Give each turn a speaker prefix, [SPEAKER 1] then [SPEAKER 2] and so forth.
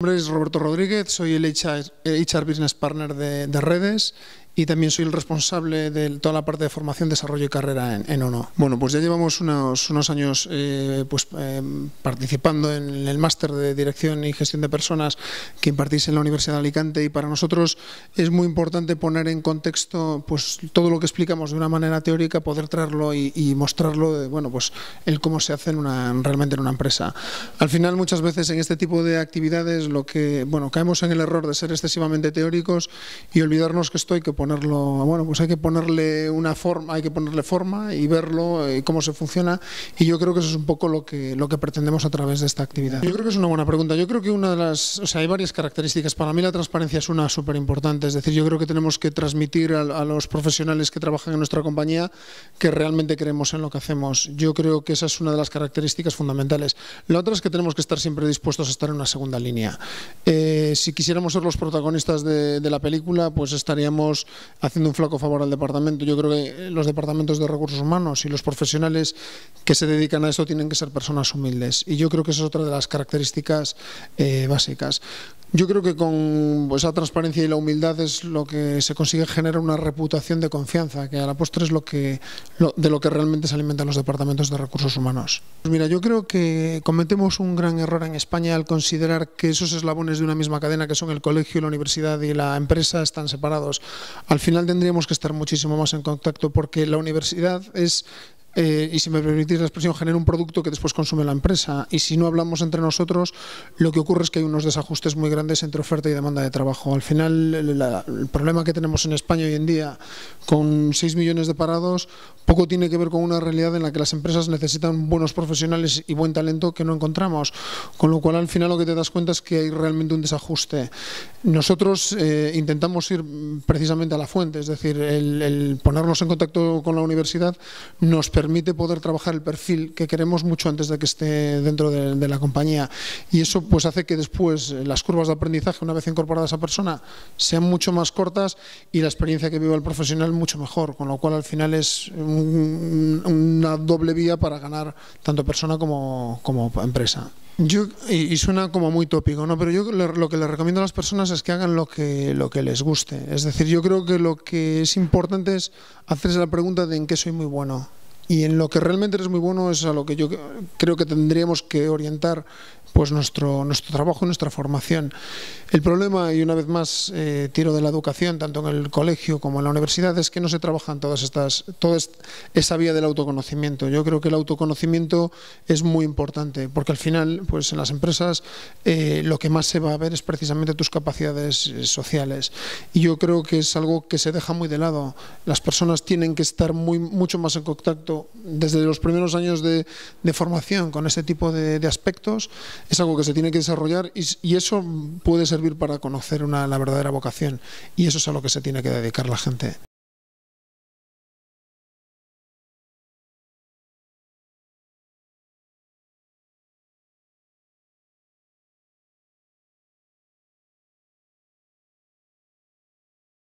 [SPEAKER 1] nombre es Roberto Rodríguez, soy el HR, eh, Business Partner de, redes y también soy el responsable de toda la parte de formación, desarrollo y carrera en, en ONO. Bueno, pues ya llevamos unos, unos años eh, pues, eh, participando en el máster de Dirección y Gestión de Personas que impartís en la Universidad de Alicante y para nosotros es muy importante poner en contexto pues, todo lo que explicamos de una manera teórica, poder traerlo y, mostrarlo, de, eh, bueno, pues el cómo se hace una, realmente en una empresa. Al final muchas veces en este tipo de actividades lo que, bueno, caemos en el error de ser excesivamente teóricos y olvidarnos que estoy que ponerlo, bueno, pues hay que ponerle una forma, hay que ponerle forma y verlo eh, cómo se funciona y yo creo que eso es un poco lo que lo que pretendemos a través de esta actividad. Yo creo que es una buena pregunta. Yo creo que una de las, o sea, hay varias características. Para mí la transparencia es una súper importante, es decir, yo creo que tenemos que transmitir a, los profesionales que trabajan en nuestra compañía que realmente creemos en lo que hacemos. Yo creo que esa es una de las características fundamentales. La otra es que tenemos que estar siempre dispuestos a estar en una segunda línea. Eh, si quisiéramos ser los protagonistas de, de, la película, pues estaríamos haciendo un flaco favor al departamento. Yo creo que eh, los departamentos de recursos humanos y los profesionales que se dedican a esto tienen que ser personas humildes. Y yo creo que esa es otra de las características eh, básicas. Yo creo que con esa transparencia y la humildad es lo que se consigue generar una reputación de confianza, que a la postre es lo que, de lo que realmente se alimentan los departamentos de recursos humanos. Pues mira, yo creo que cometemos un gran error en España al considerar que esos eslabones de una misma cadena, que son el colegio, la universidad y la empresa, están separados. Al final tendríamos que estar muchísimo más en contacto porque la universidad es eh, y si me permitís la expresión, genera un producto que después consume la empresa. Y si no hablamos entre nosotros, lo que ocurre es que hay unos desajustes muy grandes entre oferta y demanda de trabajo. Al final, el, el problema que tenemos en España hoy en día, con 6 millones de parados, poco tiene que ver con una realidad en la que las empresas necesitan buenos profesionales y buen talento que no encontramos. Con lo cual, al final lo que te das cuenta es que hay realmente un desajuste. Nosotros eh, intentamos ir precisamente a la fuente, es decir, el, ponernos en contacto con la universidad nos permite poder trabajar el perfil que queremos mucho antes de que esté dentro de, la compañía. Y eso pues hace que después eh, las curvas de aprendizaje, una vez incorporada a esa persona, sean mucho más cortas y la experiencia que viva el profesional mucho mejor. Con lo cual, al final es una doble vía para ganar tanto persona como, como empresa. Yo, y, suena como muy tópico, ¿no? pero yo lo, que le recomiendo a las personas es que hagan lo que, lo que les guste. Es decir, yo creo que lo que es importante es hacerse la pregunta de en qué soy muy bueno. Y en lo que realmente eres muy bueno es a lo que yo creo que tendríamos que orientar pues nuestro, nuestro trabajo, nuestra formación. El problema, y una vez más eh, tiro de la educación, tanto en el colegio como en la universidad, es que no se trabajan todas estas, toda esa vía del autoconocimiento. Yo creo que el autoconocimiento es muy importante, porque al final, pues en las empresas eh, lo que más se va a ver es precisamente tus capacidades eh, sociales. Y yo creo que es algo que se deja muy de lado. Las personas tienen que estar muy, mucho más en contacto desde los primeros años de, formación con ese tipo de, de aspectos es algo que se tiene que desarrollar y, eso puede servir para conocer una, la verdadera vocación y eso es a lo que se tiene que dedicar la gente.